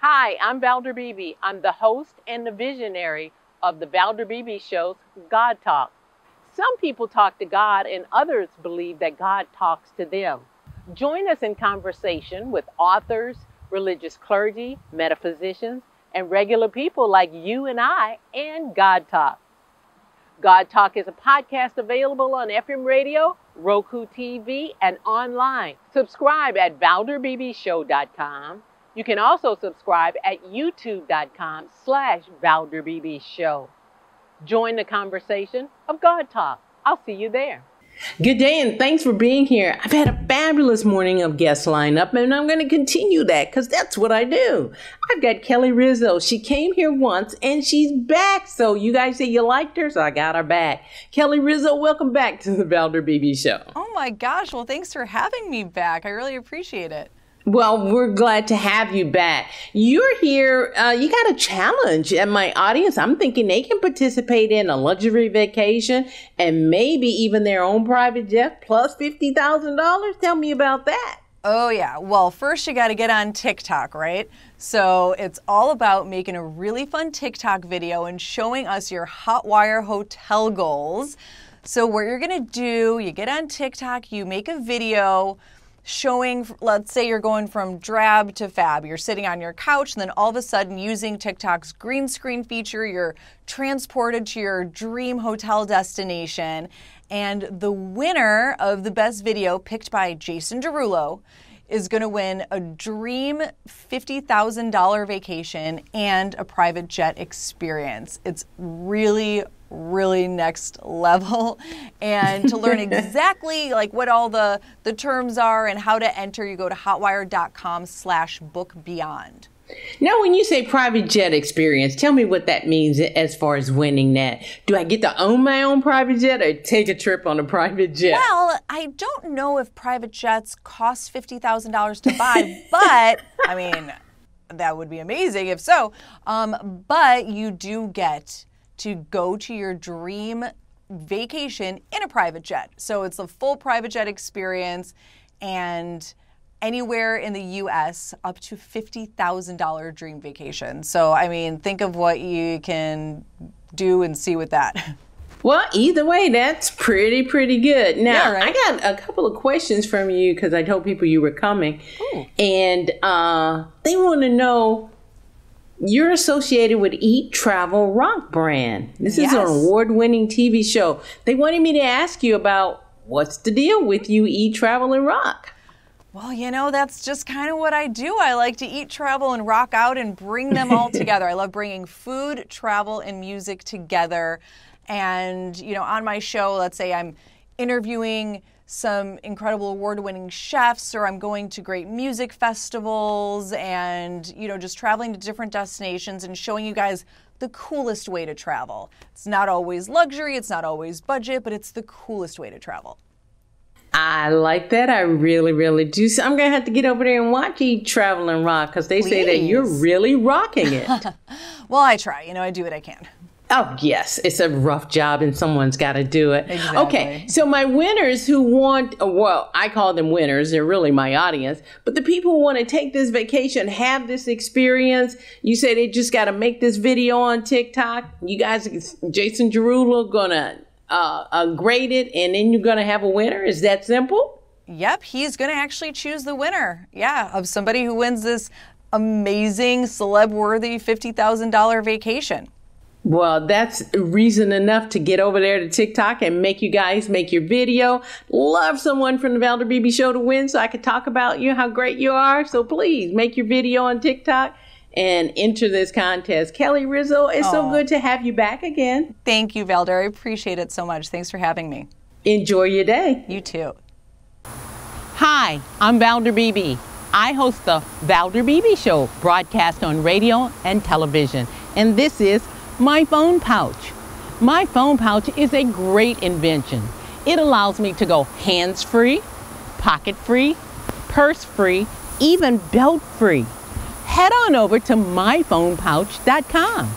Hi, I'm Valder Beebe. I'm the host and the visionary of the Valder Beebe Show's God Talk. Some people talk to God and others believe that God talks to them. Join us in conversation with authors, religious clergy, metaphysicians, and regular people like you and I and God Talk. God Talk is a podcast available on FM radio, Roku TV, and online. Subscribe at ValderBBShow.com you can also subscribe at youtube.com slash ValderBB Show. Join the conversation of God Talk. I'll see you there. Good day and thanks for being here. I've had a fabulous morning of guest lineup and I'm going to continue that because that's what I do. I've got Kelly Rizzo. She came here once and she's back. So you guys say you liked her, so I got her back. Kelly Rizzo, welcome back to the Valder BB Show. Oh my gosh. Well, thanks for having me back. I really appreciate it. Well, we're glad to have you back. You're here. Uh, you got a challenge, and my audience, I'm thinking they can participate in a luxury vacation and maybe even their own private jet plus fifty thousand dollars. Tell me about that. Oh, yeah. Well, first you got to get on TikTok, right? So it's all about making a really fun TikTok video and showing us your Hotwire hotel goals. So, what you're going to do, you get on TikTok, you make a video showing, let's say you're going from drab to fab, you're sitting on your couch, and then all of a sudden, using TikTok's green screen feature, you're transported to your dream hotel destination. And the winner of the best video, picked by Jason Derulo, is going to win a dream $50,000 vacation and a private jet experience. It's really really next level and to learn exactly like what all the the terms are and how to enter you go to hotwire.com slash book beyond now, when you say private jet experience, tell me what that means as far as winning that. Do I get to own my own private jet or take a trip on a private jet? Well, I don't know if private jets cost $50,000 to buy, but I mean, that would be amazing if so. Um, but you do get to go to your dream vacation in a private jet. So it's a full private jet experience and anywhere in the US up to $50,000 dream vacation. So, I mean, think of what you can do and see with that. Well, either way, that's pretty, pretty good. Now, yeah, right? I got a couple of questions from you because I told people you were coming. Ooh. And uh, they want to know you're associated with Eat Travel Rock Brand. This yes. is an award winning TV show. They wanted me to ask you about what's the deal with you, Eat Travel and Rock? well, you know, that's just kind of what I do. I like to eat, travel, and rock out and bring them all together. I love bringing food, travel, and music together. And, you know, on my show, let's say I'm interviewing some incredible award-winning chefs or I'm going to great music festivals and you know just traveling to different destinations and showing you guys the coolest way to travel. It's not always luxury, it's not always budget, but it's the coolest way to travel. I like that. I really, really do. So I'm gonna have to get over there and watch you travel and rock because they Please. say that you're really rocking it. well, I try. You know, I do what I can. Oh yes, it's a rough job, and someone's got to do it. Exactly. Okay, so my winners who want well, I call them winners. They're really my audience, but the people who want to take this vacation, have this experience. You say they just got to make this video on TikTok. You guys, Jason Derulo, gonna uh, uh, graded, and then you're going to have a winner? Is that simple? Yep, he's going to actually choose the winner. Yeah, of somebody who wins this amazing, celeb worthy $50,000 vacation. Well, that's reason enough to get over there to TikTok and make you guys make your video. Love someone from the Valder BB Show to win so I could talk about you, how great you are. So please make your video on TikTok and enter this contest. Kelly Rizzo, it's Aww. so good to have you back again. Thank you, Valder. I appreciate it so much. Thanks for having me. Enjoy your day. You too. Hi, I'm Valder Beebe. I host the Valder Beebe Show, broadcast on radio and television. And this is my phone pouch. My phone pouch is a great invention. It allows me to go hands free, pocket free, purse free, even belt free head on over to myphonepouch.com.